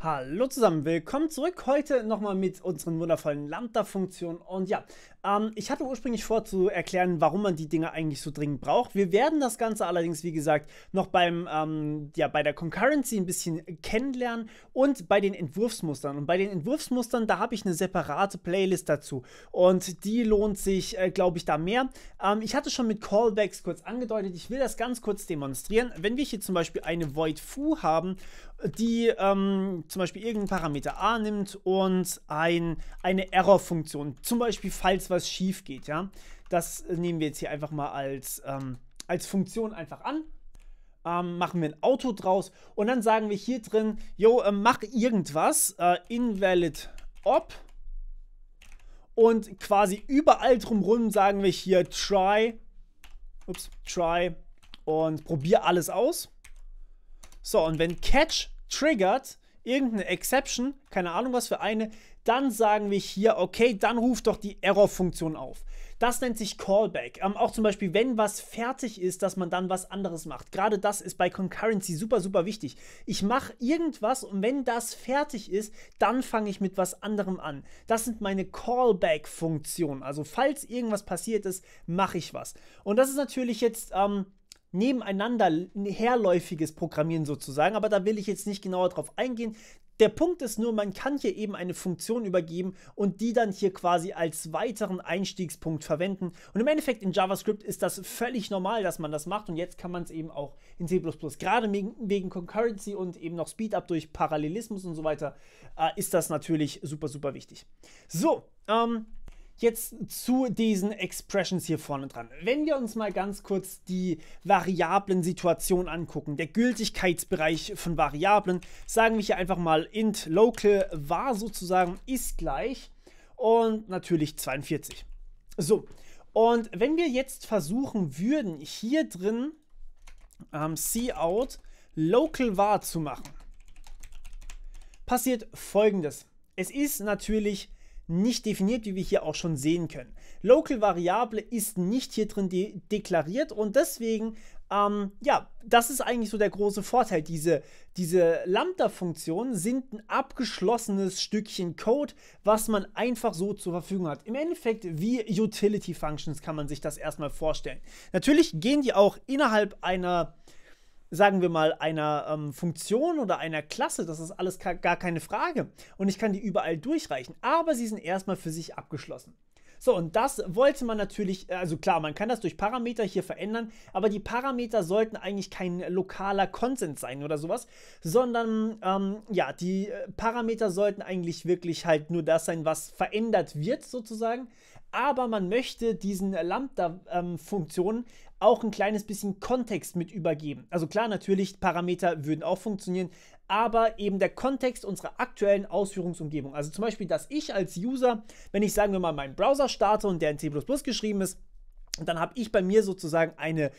Hallo zusammen, willkommen zurück. Heute nochmal mit unseren wundervollen Lambda-Funktionen. Und ja, ähm, ich hatte ursprünglich vor zu erklären, warum man die Dinge eigentlich so dringend braucht. Wir werden das Ganze allerdings, wie gesagt, noch beim, ähm, ja, bei der Concurrency ein bisschen kennenlernen und bei den Entwurfsmustern. Und bei den Entwurfsmustern, da habe ich eine separate Playlist dazu. Und die lohnt sich, äh, glaube ich, da mehr. Ähm, ich hatte schon mit Callbacks kurz angedeutet. Ich will das ganz kurz demonstrieren. Wenn wir hier zum Beispiel eine Void Foo haben, die ähm, zum Beispiel irgendeinen Parameter a nimmt und ein, eine Error-Funktion, zum Beispiel falls was schief geht, ja, das äh, nehmen wir jetzt hier einfach mal als, ähm, als Funktion einfach an. Ähm, machen wir ein Auto draus und dann sagen wir hier drin, yo, äh, mach irgendwas, äh, invalid ob und quasi überall drumherum sagen wir hier try, ups, try und probier alles aus. So, und wenn catch triggert, irgendeine Exception, keine Ahnung was für eine, dann sagen wir hier, okay, dann ruft doch die Error-Funktion auf. Das nennt sich Callback. Ähm, auch zum Beispiel, wenn was fertig ist, dass man dann was anderes macht. Gerade das ist bei Concurrency super, super wichtig. Ich mache irgendwas und wenn das fertig ist, dann fange ich mit was anderem an. Das sind meine Callback-Funktionen. Also falls irgendwas passiert ist, mache ich was. Und das ist natürlich jetzt... Ähm, nebeneinander ein herläufiges Programmieren sozusagen, aber da will ich jetzt nicht genauer drauf eingehen. Der Punkt ist nur, man kann hier eben eine Funktion übergeben und die dann hier quasi als weiteren Einstiegspunkt verwenden. Und im Endeffekt in JavaScript ist das völlig normal, dass man das macht und jetzt kann man es eben auch in C++, gerade wegen Concurrency und eben noch Speedup durch Parallelismus und so weiter, äh, ist das natürlich super, super wichtig. So, ähm, Jetzt zu diesen Expressions hier vorne dran. Wenn wir uns mal ganz kurz die variablen Situation angucken, der Gültigkeitsbereich von Variablen, sagen wir hier einfach mal int local var sozusagen ist gleich und natürlich 42. So, und wenn wir jetzt versuchen würden, hier drin ähm, cout local var zu machen, passiert folgendes. Es ist natürlich nicht definiert, wie wir hier auch schon sehen können. Local-Variable ist nicht hier drin de deklariert und deswegen, ähm, ja, das ist eigentlich so der große Vorteil. Diese, diese Lambda-Funktionen sind ein abgeschlossenes Stückchen Code, was man einfach so zur Verfügung hat. Im Endeffekt wie Utility-Functions kann man sich das erstmal vorstellen. Natürlich gehen die auch innerhalb einer sagen wir mal, einer ähm, Funktion oder einer Klasse, das ist alles gar keine Frage. Und ich kann die überall durchreichen, aber sie sind erstmal für sich abgeschlossen. So, und das wollte man natürlich, äh, also klar, man kann das durch Parameter hier verändern, aber die Parameter sollten eigentlich kein lokaler Konsens sein oder sowas, sondern ähm, ja, die äh, Parameter sollten eigentlich wirklich halt nur das sein, was verändert wird sozusagen. Aber man möchte diesen Lambda-Funktionen ähm, auch ein kleines bisschen Kontext mit übergeben. Also klar, natürlich, Parameter würden auch funktionieren, aber eben der Kontext unserer aktuellen Ausführungsumgebung. Also zum Beispiel, dass ich als User, wenn ich sagen wir mal meinen Browser starte und der in C geschrieben ist, dann habe ich bei mir sozusagen eine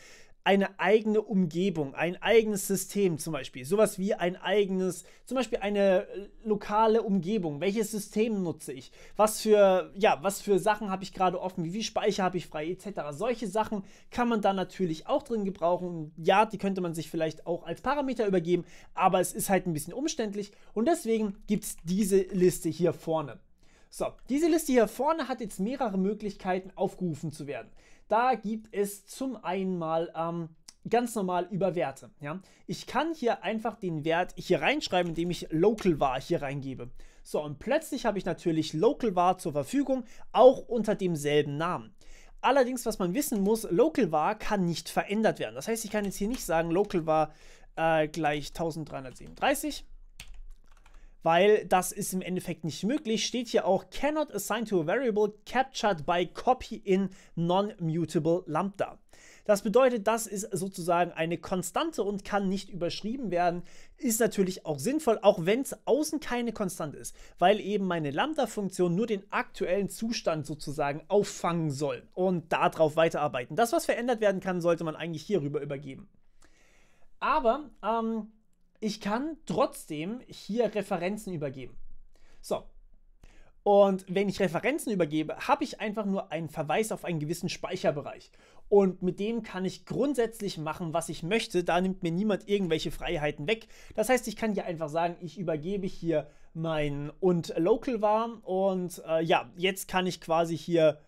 eine eigene Umgebung, ein eigenes System zum Beispiel, sowas wie ein eigenes, zum Beispiel eine äh, lokale Umgebung. Welches System nutze ich? Was für, ja, was für Sachen habe ich gerade offen? Wie viel Speicher habe ich frei? Etc. Solche Sachen kann man da natürlich auch drin gebrauchen. Ja, die könnte man sich vielleicht auch als Parameter übergeben, aber es ist halt ein bisschen umständlich und deswegen gibt es diese Liste hier vorne. So, diese Liste hier vorne hat jetzt mehrere Möglichkeiten aufgerufen zu werden. Da gibt es zum einen mal ähm, ganz normal über Werte. Ja? Ich kann hier einfach den Wert hier reinschreiben, indem ich Local var hier reingebe. So, und plötzlich habe ich natürlich Local var zur Verfügung, auch unter demselben Namen. Allerdings, was man wissen muss, Local var kann nicht verändert werden. Das heißt, ich kann jetzt hier nicht sagen, Local var äh, gleich 1337, weil das ist im Endeffekt nicht möglich. Steht hier auch cannot assign to a variable captured by copy in non-mutable lambda. Das bedeutet, das ist sozusagen eine Konstante und kann nicht überschrieben werden. Ist natürlich auch sinnvoll, auch wenn es außen keine Konstante ist, weil eben meine Lambda-Funktion nur den aktuellen Zustand sozusagen auffangen soll und darauf weiterarbeiten. Das, was verändert werden kann, sollte man eigentlich hierüber übergeben. Aber ähm, ich kann trotzdem hier Referenzen übergeben. So. Und wenn ich Referenzen übergebe, habe ich einfach nur einen Verweis auf einen gewissen Speicherbereich. Und mit dem kann ich grundsätzlich machen, was ich möchte. Da nimmt mir niemand irgendwelche Freiheiten weg. Das heißt, ich kann hier einfach sagen, ich übergebe hier mein und Local war. Und äh, ja, jetzt kann ich quasi hier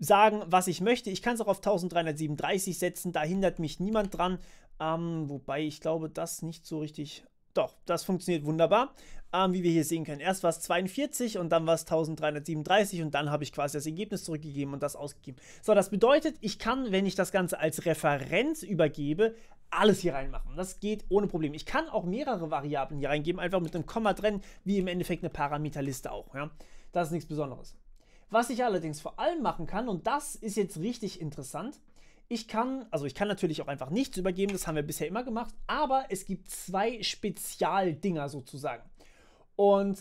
sagen, was ich möchte. Ich kann es auch auf 1337 setzen, da hindert mich niemand dran. Ähm, wobei ich glaube, das nicht so richtig. Doch, das funktioniert wunderbar. Ähm, wie wir hier sehen können. Erst war es 42 und dann war es 1337 und dann habe ich quasi das Ergebnis zurückgegeben und das ausgegeben. So, das bedeutet, ich kann, wenn ich das Ganze als Referenz übergebe, alles hier reinmachen. Das geht ohne Problem. Ich kann auch mehrere Variablen hier reingeben, einfach mit einem Komma drin, wie im Endeffekt eine Parameterliste auch. Ja? Das ist nichts Besonderes. Was ich allerdings vor allem machen kann, und das ist jetzt richtig interessant, ich kann, also ich kann natürlich auch einfach nichts übergeben, das haben wir bisher immer gemacht, aber es gibt zwei Spezialdinger sozusagen. Und,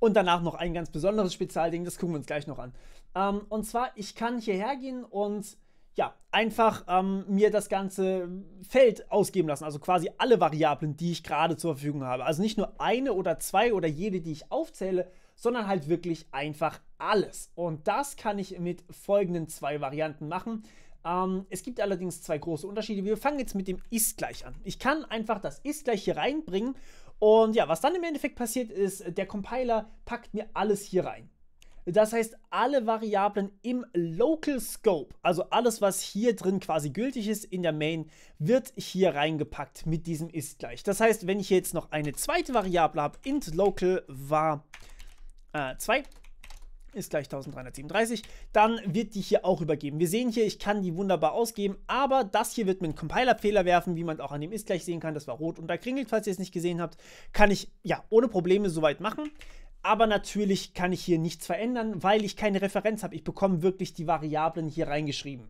und danach noch ein ganz besonderes Spezialding, das gucken wir uns gleich noch an. Ähm, und zwar, ich kann hierher gehen und ja, einfach ähm, mir das ganze Feld ausgeben lassen. Also quasi alle Variablen, die ich gerade zur Verfügung habe. Also nicht nur eine oder zwei oder jede, die ich aufzähle, sondern halt wirklich einfach alles. Und das kann ich mit folgenden zwei Varianten machen. Ähm, es gibt allerdings zwei große Unterschiede. Wir fangen jetzt mit dem ist gleich an. Ich kann einfach das ist gleich hier reinbringen und ja, was dann im Endeffekt passiert ist, der Compiler packt mir alles hier rein. Das heißt, alle Variablen im Local Scope, also alles, was hier drin quasi gültig ist in der Main, wird hier reingepackt mit diesem ist gleich. Das heißt, wenn ich jetzt noch eine zweite Variable habe, int local var 2, äh, ist gleich 1337, dann wird die hier auch übergeben. Wir sehen hier, ich kann die wunderbar ausgeben, aber das hier wird mit einem Compiler-Fehler werfen, wie man auch an dem ist gleich sehen kann, das war rot und da kringelt, falls ihr es nicht gesehen habt, kann ich ja ohne Probleme soweit machen. Aber natürlich kann ich hier nichts verändern, weil ich keine Referenz habe. Ich bekomme wirklich die Variablen hier reingeschrieben.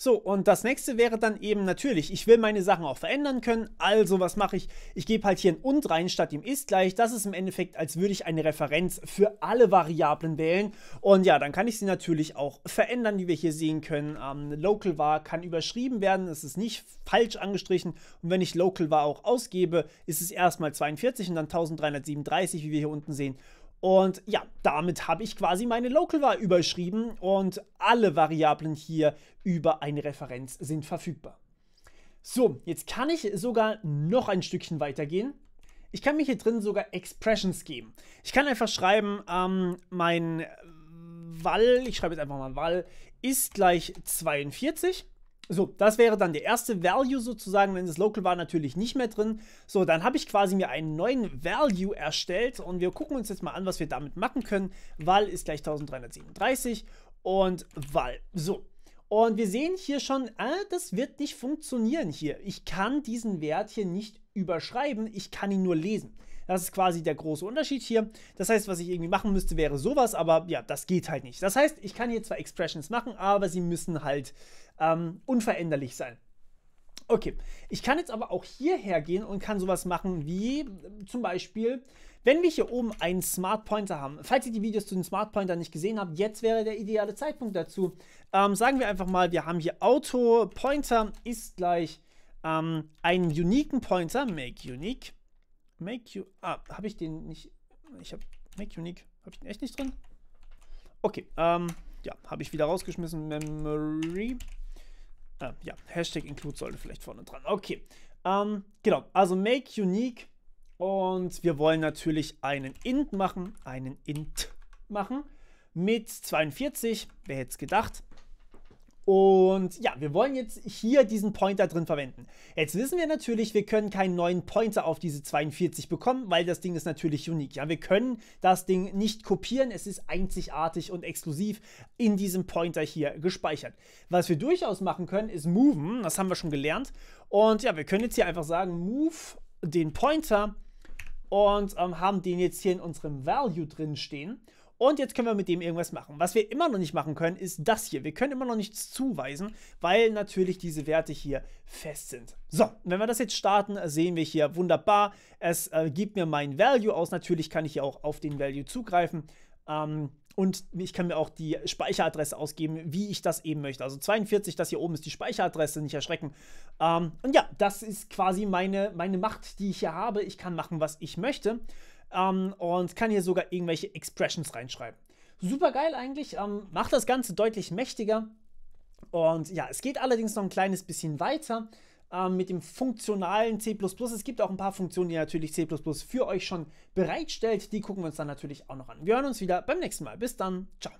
So, und das nächste wäre dann eben natürlich, ich will meine Sachen auch verändern können. Also, was mache ich? Ich gebe halt hier ein und rein statt dem ist gleich. Das ist im Endeffekt, als würde ich eine Referenz für alle Variablen wählen. Und ja, dann kann ich sie natürlich auch verändern, wie wir hier sehen können. Ähm, local var kann überschrieben werden. Es ist nicht falsch angestrichen. Und wenn ich local var auch ausgebe, ist es erstmal 42 und dann 1337, wie wir hier unten sehen. Und ja, damit habe ich quasi meine Local-Var überschrieben und alle Variablen hier über eine Referenz sind verfügbar. So, jetzt kann ich sogar noch ein Stückchen weitergehen. Ich kann mir hier drin sogar Expressions geben. Ich kann einfach schreiben, ähm, mein Wall, ich schreibe jetzt einfach mal Wall, ist gleich 42. So, das wäre dann der erste Value sozusagen, wenn das Local war natürlich nicht mehr drin. So, dann habe ich quasi mir einen neuen Value erstellt und wir gucken uns jetzt mal an, was wir damit machen können. Val ist gleich 1337 und Val. So, und wir sehen hier schon, ah, das wird nicht funktionieren hier. Ich kann diesen Wert hier nicht überschreiben, ich kann ihn nur lesen. Das ist quasi der große Unterschied hier. Das heißt, was ich irgendwie machen müsste, wäre sowas, aber ja, das geht halt nicht. Das heißt, ich kann hier zwar Expressions machen, aber sie müssen halt ähm, unveränderlich sein. Okay, ich kann jetzt aber auch hierher gehen und kann sowas machen wie zum Beispiel, wenn wir hier oben einen Smart Pointer haben. Falls ihr die Videos zu den Smart Pointer nicht gesehen habt, jetzt wäre der ideale Zeitpunkt dazu. Ähm, sagen wir einfach mal, wir haben hier Auto Pointer ist gleich ähm, einen uniken Pointer, make unique. Make You... Ah, habe ich den nicht... Ich habe Make Unique... Habe ich den echt nicht drin? Okay, ähm, ja, habe ich wieder rausgeschmissen. Memory. Äh, ja, Hashtag Include sollte vielleicht vorne dran. Okay, ähm, genau. Also Make Unique und wir wollen natürlich einen int machen, einen int machen mit 42. Wer hätte es gedacht? Und ja, wir wollen jetzt hier diesen Pointer drin verwenden. Jetzt wissen wir natürlich, wir können keinen neuen Pointer auf diese 42 bekommen, weil das Ding ist natürlich unique. Ja, wir können das Ding nicht kopieren, es ist einzigartig und exklusiv in diesem Pointer hier gespeichert. Was wir durchaus machen können, ist moven, das haben wir schon gelernt. Und ja, wir können jetzt hier einfach sagen, move den Pointer und ähm, haben den jetzt hier in unserem Value drin stehen. Und jetzt können wir mit dem irgendwas machen. Was wir immer noch nicht machen können, ist das hier. Wir können immer noch nichts zuweisen, weil natürlich diese Werte hier fest sind. So, wenn wir das jetzt starten, sehen wir hier wunderbar, es äh, gibt mir mein Value aus. Natürlich kann ich hier auch auf den Value zugreifen. Ähm, und ich kann mir auch die Speicheradresse ausgeben, wie ich das eben möchte. Also 42, das hier oben ist die Speicheradresse, nicht erschrecken. Ähm, und ja, das ist quasi meine, meine Macht, die ich hier habe. Ich kann machen, was ich möchte ähm, und kann hier sogar irgendwelche Expressions reinschreiben. Super geil eigentlich, ähm, macht das Ganze deutlich mächtiger. Und ja, es geht allerdings noch ein kleines bisschen weiter ähm, mit dem funktionalen C. Es gibt auch ein paar Funktionen, die natürlich C für euch schon bereitstellt. Die gucken wir uns dann natürlich auch noch an. Wir hören uns wieder beim nächsten Mal. Bis dann. Ciao.